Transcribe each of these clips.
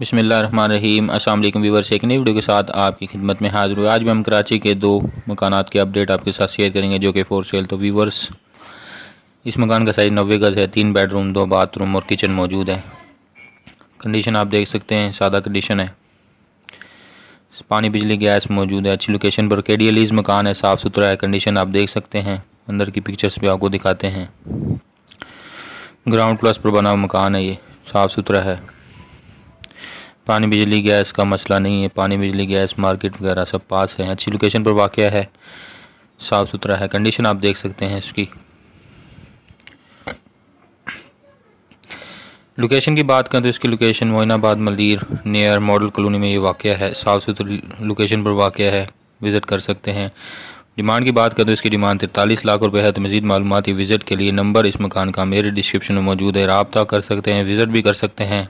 बसमिल्ल रहीम अस्सलाम वालेकुम व्यूवर्स एक नई वीडियो के साथ आपकी खिदमत में हाजिर हुए आज भी हम कराची के दो मकानात के अपडेट आपके साथ शेयर करेंगे जो कि फोर सेल तो व्यूवर्स इस मकान का साइज़ नब्बे गज़ है तीन बेडरूम दो बाथरूम और किचन मौजूद है कंडीशन आप देख सकते हैं सादा कंडीशन है पानी बिजली गैस मौजूद है अच्छी लोकेशन पर केडियलीज़ मकान है साफ़ सुथरा है कंडीशन आप देख सकते हैं अंदर की पिक्चर्स भी आपको दिखाते हैं ग्राउंड प्लस पर बना मकान है ये साफ़ सुथरा है पानी बिजली गैस का मसला नहीं है पानी बिजली गैस मार्केट वगैरह सब पास है अच्छी लोकेशन पर वाक़ है साफ़ सुथरा है कंडीशन आप देख सकते हैं इसकी लोकेशन की बात करें तो इसकी लोकेशन मोइनाबाद मलिर नियर मॉडल कॉलोनी में ये वाक़ है साफ़ सुथरी लोकेशन पर वाक़ है विज़िट कर सकते हैं डिमांड की बात करें तो इसकी डिमांड तैंतालीस लाख रुपये है तो मजीद मालूम विज़िट के लिए नंबर इस मकान का मेरे डिस्क्रिप्शन में मौजूद है रबता कर सकते हैं विज़िट भी कर सकते हैं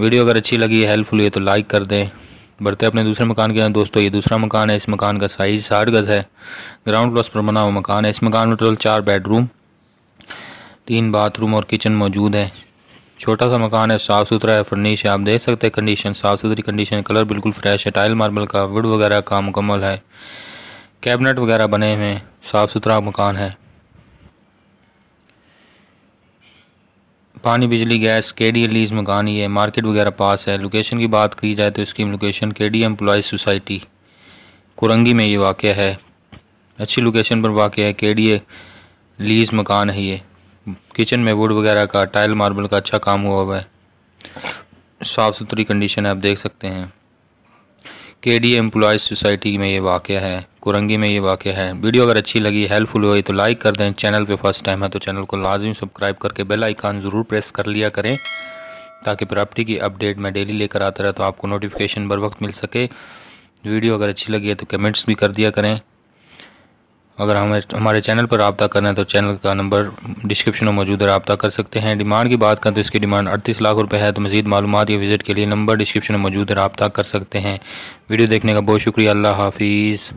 वीडियो अगर अच्छी लगी हेल्पफुल है तो लाइक कर दें बढ़ते अपने दूसरे मकान के दोस्तों ये दूसरा मकान है इस मकान का साइज़ साठ गज़ है ग्राउंड प्लस पर बना हुआ मकान है इस मकान में टोटल चार बेडरूम तीन बाथरूम और किचन मौजूद है छोटा सा मकान है साफ़ सुथरा है फर्निश है आप देख सकते हैं कंडीशन साफ़ सुथरी कंडीशन कलर बिल्कुल फ्रेश है टाइल मार्बल का वुड वगैरह का मुकम्मल है कैबिनेट वगैरह बने हुए हैं साफ़ सुथरा मकान है पानी बिजली गैस के डी लीज मकान ही है मार्केट वगैरह पास है लोकेशन की बात की जाए तो इसकी लोकेशन के डी एम्प्लॉज सोसाइटी कुरंगी में ये वाक़ है अच्छी लोकेशन पर वाक़ है के डी लीज मकान है ये किचन में वुड वगैरह का टाइल मार्बल का अच्छा काम हुआ हुआ है साफ़ सुथरी कंडीशन है आप देख सकते हैं के डी एम्प्लॉयज़ सोसाइटी में ये वाक़ है कुरंगी में ये वाक़ है वीडियो अगर अच्छी लगी हेल्पफुल हुई तो लाइक कर दें चैनल पे फर्स्ट टाइम है तो चैनल को लाजमी सब्सक्राइब करके बेल आइकान ज़रूर प्रेस कर लिया करें ताकि प्रॉपर्टी की अपडेट मैं डेली लेकर आता रहे तो आपको नोटिफिकेशन बर वक्त मिल सके वीडियो अगर अच्छी लगी है तो कमेंट्स भी कर दिया करें अगर हमें हमारे चैनल पर रबता करना है तो चैनल का नंबर डिस्क्रिप्शन में मौजूद है रबता कर सकते हैं डिमांड की बात करें तो इसकी डिमांड अड़तीस लाख रुपये है तो मजीद मालूम या विज़िट के लिए नंबर डिस्क्रिप्शन में मौजूद है रबता कर सकते हैं वीडियो देखने का बहुत शुक्रिया अल्लाह हाफिज़